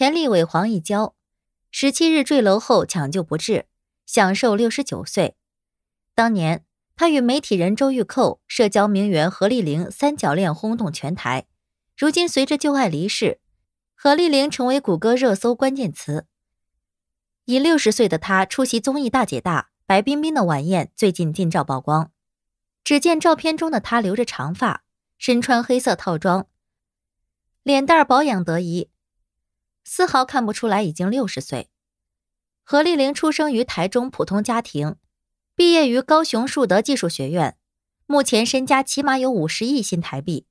前立委黄义娇，十七日坠楼后抢救不治，享受六十九岁。当年他与媒体人周玉蔻、社交名媛何丽玲三角恋轰动全台，如今随着旧爱离世，何丽玲成为谷歌热搜关键词。已六十岁的她出席综艺《大姐大》白冰冰的晚宴，最近近照曝光，只见照片中的她留着长发，身穿黑色套装，脸蛋保养得宜。丝毫看不出来已经六十岁。何丽玲出生于台中普通家庭，毕业于高雄树德技术学院，目前身家起码有五十亿新台币。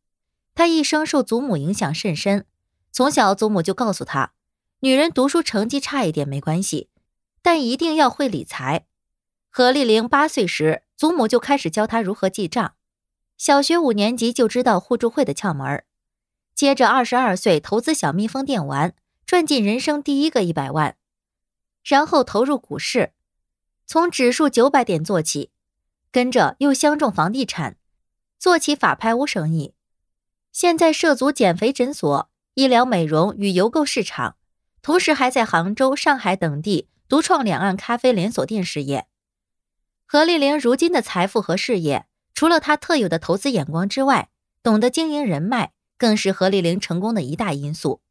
她一生受祖母影响甚深，从小祖母就告诉她，女人读书成绩差一点没关系，但一定要会理财。何丽玲八岁时，祖母就开始教她如何记账，小学五年级就知道互助会的窍门接着二十二岁投资小蜜蜂电玩。赚进人生第一个一百万，然后投入股市，从指数九百点做起，跟着又相中房地产，做起法拍屋生意，现在涉足减肥诊所、医疗美容与邮购市场，同时还在杭州、上海等地独创两岸咖啡连锁店事业。何丽玲如今的财富和事业，除了她特有的投资眼光之外，懂得经营人脉，更是何丽玲成功的一大因素。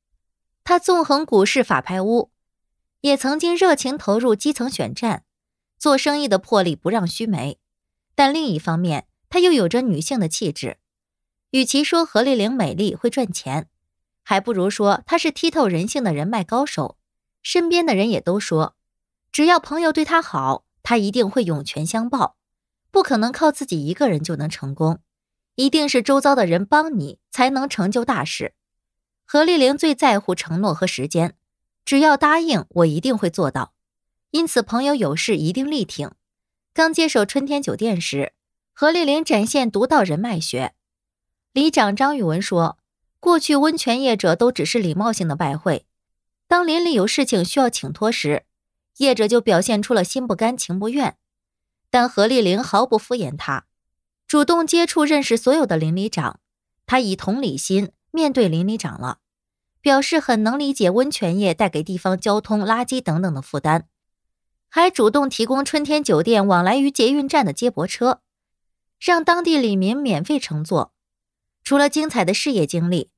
他纵横股市、法拍屋，也曾经热情投入基层选战，做生意的魄力不让须眉。但另一方面，他又有着女性的气质。与其说何丽玲美丽会赚钱，还不如说她是剔透人性的人脉高手。身边的人也都说，只要朋友对她好，她一定会涌泉相报。不可能靠自己一个人就能成功，一定是周遭的人帮你才能成就大事。何丽玲最在乎承诺和时间，只要答应我一定会做到，因此朋友有事一定力挺。刚接手春天酒店时，何丽玲展现独到人脉学。里长张宇文说，过去温泉业者都只是礼貌性的拜会，当邻里有事情需要请托时，业者就表现出了心不甘情不愿。但何丽玲毫不敷衍他，主动接触认识所有的邻里长，他以同理心。面对邻里长了，表示很能理解温泉业带给地方交通、垃圾等等的负担，还主动提供春天酒店往来于捷运站的接驳车，让当地里民免费乘坐。除了精彩的事业经历，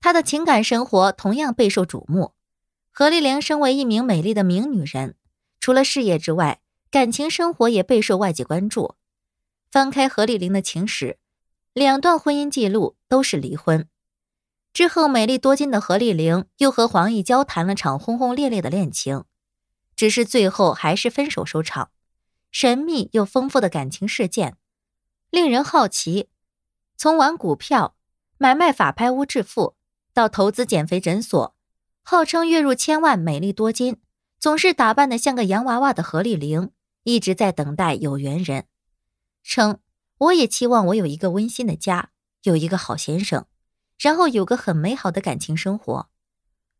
他的情感生活同样备受瞩目。何丽玲身为一名美丽的名女人，除了事业之外，感情生活也备受外界关注。翻开何丽玲的情史，两段婚姻记录都是离婚。之后，美丽多金的何丽玲又和黄奕交谈了场轰轰烈烈的恋情，只是最后还是分手收场。神秘又丰富的感情事件，令人好奇。从玩股票、买卖法拍屋致富，到投资减肥诊所，号称月入千万、美丽多金，总是打扮的像个洋娃娃的何丽玲，一直在等待有缘人。称我也期望我有一个温馨的家，有一个好先生。然后有个很美好的感情生活，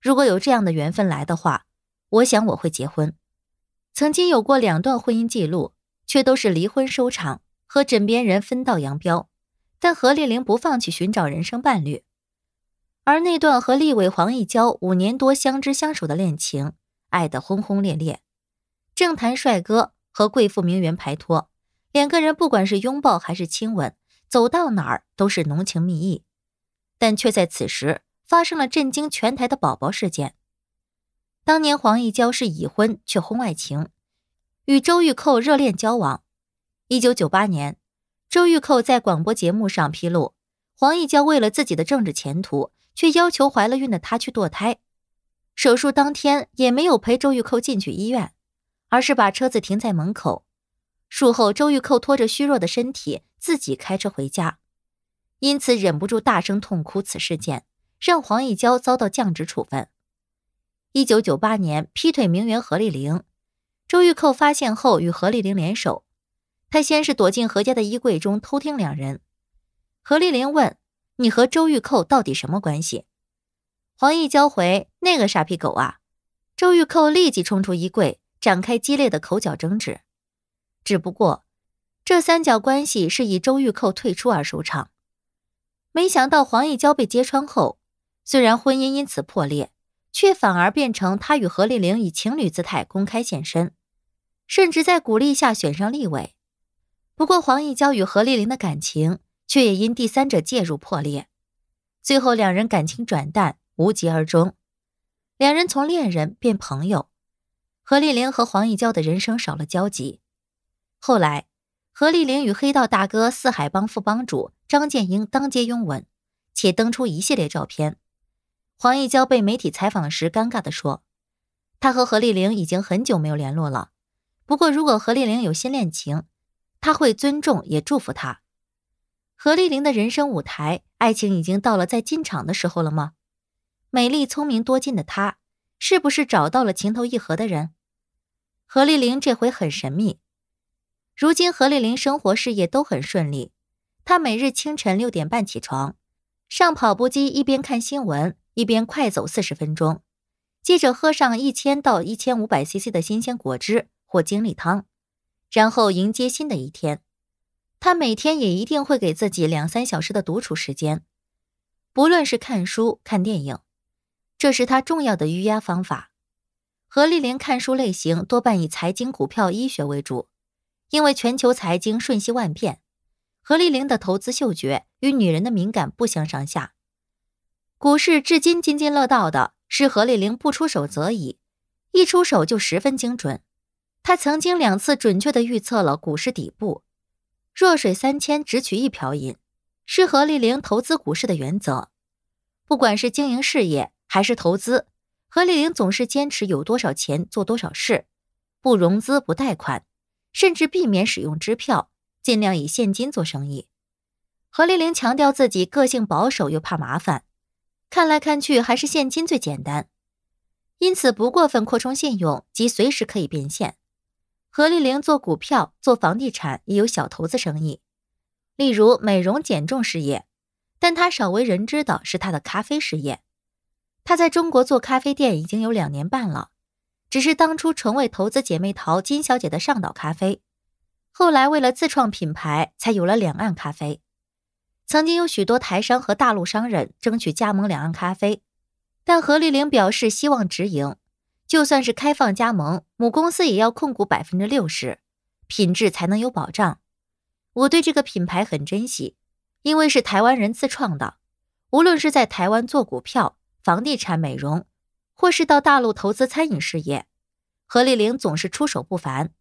如果有这样的缘分来的话，我想我会结婚。曾经有过两段婚姻记录，却都是离婚收场，和枕边人分道扬镳。但何丽玲不放弃寻找人生伴侣，而那段和立伟黄奕娇五年多相知相守的恋情，爱得轰轰烈烈。政坛帅哥和贵妇名媛拍拖，两个人不管是拥抱还是亲吻，走到哪儿都是浓情蜜意。但却在此时发生了震惊全台的“宝宝事件”。当年，黄义娇是已婚却婚外情，与周玉蔻热恋交往。一九九八年，周玉蔻在广播节目上披露，黄义娇为了自己的政治前途，却要求怀了孕的她去堕胎。手术当天，也没有陪周玉蔻进去医院，而是把车子停在门口。术后，周玉蔻拖着虚弱的身体自己开车回家。因此忍不住大声痛哭。此事件让黄奕娇遭到降职处分。一九九八年，劈腿名媛何丽玲，周玉蔻发现后与何丽玲联手。他先是躲进何家的衣柜中偷听两人。何丽玲问：“你和周玉蔻到底什么关系？”黄奕娇回：“那个傻逼狗啊！”周玉蔻立即冲出衣柜，展开激烈的口角争执。只不过，这三角关系是以周玉蔻退出而收场。没想到黄一娇被揭穿后，虽然婚姻因此破裂，却反而变成她与何丽玲以情侣姿态公开现身，甚至在鼓励下选上立委。不过黄一娇与何丽玲的感情却也因第三者介入破裂，最后两人感情转淡，无疾而终。两人从恋人变朋友，何丽玲和黄一娇的人生少了交集。后来，何丽玲与黑道大哥四海帮副帮主。张建英当街拥吻，且登出一系列照片。黄奕娇被媒体采访时尴尬地说：“她和何丽玲已经很久没有联络了。不过，如果何丽玲有新恋情，她会尊重也祝福她。”何丽玲的人生舞台，爱情已经到了在进场的时候了吗？美丽、聪明、多金的她，是不是找到了情投意合的人？何丽玲这回很神秘。如今，何丽玲生活、事业都很顺利。他每日清晨六点半起床，上跑步机一边看新闻一边快走四十分钟，接着喝上一千到一千五百 cc 的新鲜果汁或精力汤，然后迎接新的一天。他每天也一定会给自己两三小时的独处时间，不论是看书、看电影，这是他重要的预压方法。何丽玲看书类型多半以财经、股票、医学为主，因为全球财经瞬息万变。何丽玲的投资嗅觉与女人的敏感不相上下。股市至今津津乐道的是何丽玲不出手则已，一出手就十分精准。她曾经两次准确的预测了股市底部。弱水三千，只取一瓢饮，是何丽玲投资股市的原则。不管是经营事业还是投资，何丽玲总是坚持有多少钱做多少事，不融资、不贷款，甚至避免使用支票。尽量以现金做生意。何丽玲强调自己个性保守又怕麻烦，看来看去还是现金最简单，因此不过分扩充信用及随时可以变现。何丽玲做股票、做房地产也有小投资生意，例如美容减重事业，但她少为人知的是她的咖啡事业。她在中国做咖啡店已经有两年半了，只是当初纯为投资姐妹淘金小姐的上岛咖啡。后来为了自创品牌，才有了两岸咖啡。曾经有许多台商和大陆商人争取加盟两岸咖啡，但何丽玲表示希望直营，就算是开放加盟，母公司也要控股百分之六十，品质才能有保障。我对这个品牌很珍惜，因为是台湾人自创的。无论是在台湾做股票、房地产、美容，或是到大陆投资餐饮事业，何丽玲总是出手不凡。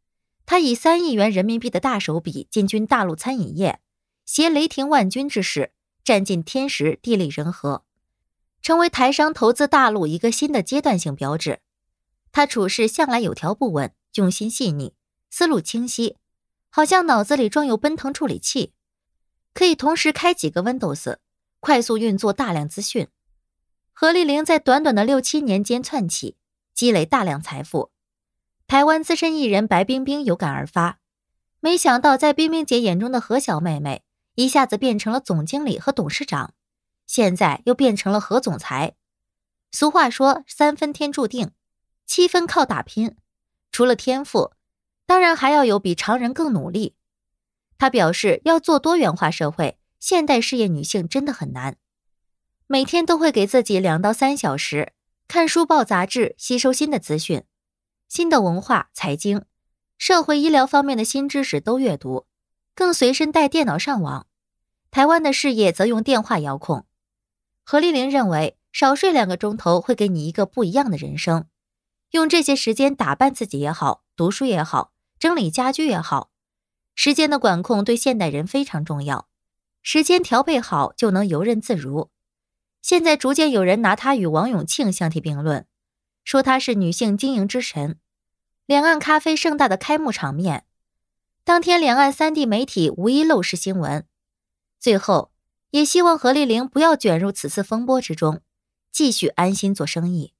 他以三亿元人民币的大手笔进军大陆餐饮业，携雷霆万钧之势，占尽天时地利人和，成为台商投资大陆一个新的阶段性标志。他处事向来有条不紊，用心细腻，思路清晰，好像脑子里装有奔腾处理器，可以同时开几个 Windows，快速运作大量资讯。何丽玲在短短的六七年间窜起，积累大量财富。台湾资深艺人白冰冰有感而发，没想到在冰冰姐眼中的何小妹妹，一下子变成了总经理和董事长，现在又变成了何总裁。俗话说三分天注定，七分靠打拼。除了天赋，当然还要有比常人更努力。她表示要做多元化社会现代事业女性真的很难，每天都会给自己两到三小时看书报杂志，吸收新的资讯。新的文化、财经、社会、医疗方面的新知识都阅读，更随身带电脑上网。台湾的事业则用电话遥控。何丽玲认为，少睡两个钟头会给你一个不一样的人生。用这些时间打扮自己也好，读书也好，整理家居也好，时间的管控对现代人非常重要。时间调配好，就能游刃自如。现在逐渐有人拿他与王永庆相提并论。说她是女性经营之神，两岸咖啡盛大的开幕场面，当天两岸三地媒体无一漏失新闻。最后，也希望何丽玲不要卷入此次风波之中，继续安心做生意。